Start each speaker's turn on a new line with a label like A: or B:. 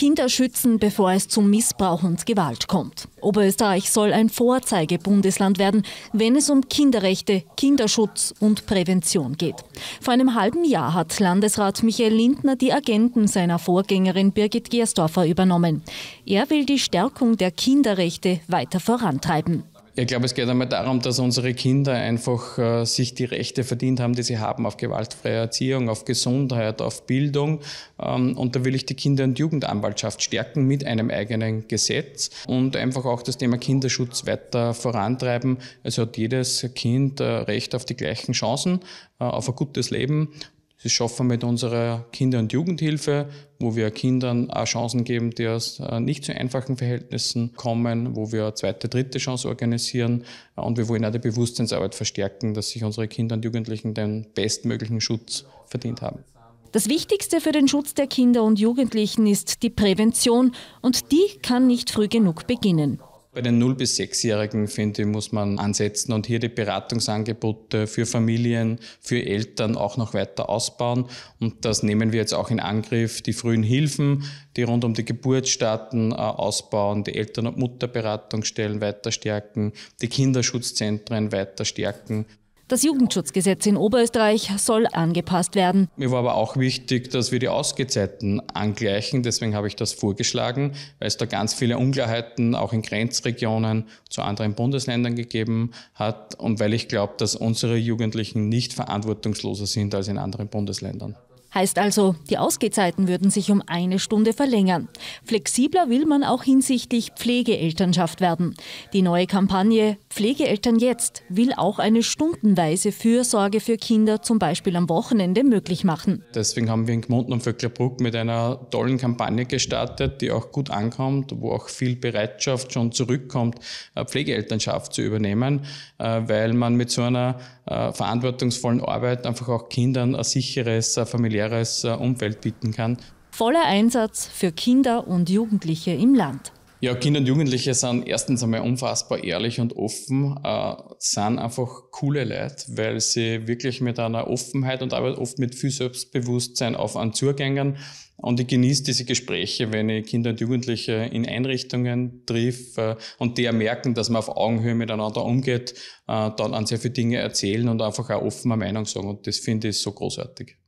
A: Kinder schützen, bevor es zu Missbrauch und Gewalt kommt. Oberösterreich soll ein Vorzeigebundesland werden, wenn es um Kinderrechte, Kinderschutz und Prävention geht. Vor einem halben Jahr hat Landesrat Michael Lindner die Agenten seiner Vorgängerin Birgit Gersdorfer übernommen. Er will die Stärkung der Kinderrechte weiter vorantreiben
B: ich glaube, es geht einmal darum, dass unsere Kinder einfach äh, sich die Rechte verdient haben, die sie haben, auf gewaltfreie Erziehung, auf Gesundheit, auf Bildung. Ähm, und da will ich die Kinder- und Jugendanwaltschaft stärken mit einem eigenen Gesetz und einfach auch das Thema Kinderschutz weiter vorantreiben. Also hat jedes Kind äh, Recht auf die gleichen Chancen, äh, auf ein gutes Leben das schaffen wir mit unserer Kinder- und Jugendhilfe, wo wir Kindern auch Chancen geben, die aus äh, nicht so einfachen Verhältnissen kommen, wo wir eine zweite, dritte Chance organisieren äh, und wir wollen auch die Bewusstseinsarbeit verstärken, dass sich unsere Kinder und Jugendlichen den bestmöglichen Schutz verdient haben.
A: Das Wichtigste für den Schutz der Kinder und Jugendlichen ist die Prävention und die kann nicht früh genug beginnen.
B: Bei den 0- bis 6-Jährigen, finde ich, muss man ansetzen und hier die Beratungsangebote für Familien, für Eltern auch noch weiter ausbauen. Und das nehmen wir jetzt auch in Angriff. Die frühen Hilfen, die rund um die Geburt starten, äh, ausbauen, die Eltern- und Mutterberatungsstellen weiter stärken, die Kinderschutzzentren weiter stärken.
A: Das Jugendschutzgesetz in Oberösterreich soll angepasst werden.
B: Mir war aber auch wichtig, dass wir die Ausgezeiten angleichen. Deswegen habe ich das vorgeschlagen, weil es da ganz viele Unklarheiten auch in Grenzregionen zu anderen Bundesländern gegeben hat und weil ich glaube, dass unsere Jugendlichen nicht verantwortungsloser sind als in anderen Bundesländern.
A: Heißt also, die Ausgehzeiten würden sich um eine Stunde verlängern. Flexibler will man auch hinsichtlich Pflegeelternschaft werden. Die neue Kampagne Pflegeeltern jetzt will auch eine stundenweise Fürsorge für Kinder, zum Beispiel am Wochenende, möglich machen.
B: Deswegen haben wir in Gmunden und Vöcklerbruck mit einer tollen Kampagne gestartet, die auch gut ankommt, wo auch viel Bereitschaft schon zurückkommt, äh, Pflegeelternschaft zu übernehmen, äh, weil man mit so einer äh, verantwortungsvollen Arbeit einfach auch Kindern ein sicheres familiäres familiäres äh, Umfeld bieten kann.
A: Voller Einsatz für Kinder und Jugendliche im Land.
B: Ja, Kinder und Jugendliche sind erstens einmal unfassbar ehrlich und offen, äh, sind einfach coole Leute, weil sie wirklich mit einer Offenheit und aber oft mit viel Selbstbewusstsein auf einen Zugängern. Und ich genieße diese Gespräche, wenn ich Kinder und Jugendliche in Einrichtungen triff äh, und die merken, dass man auf Augenhöhe miteinander umgeht, äh, dann an sehr viele Dinge erzählen und einfach auch offen eine Meinung sagen. Und das finde ich so großartig.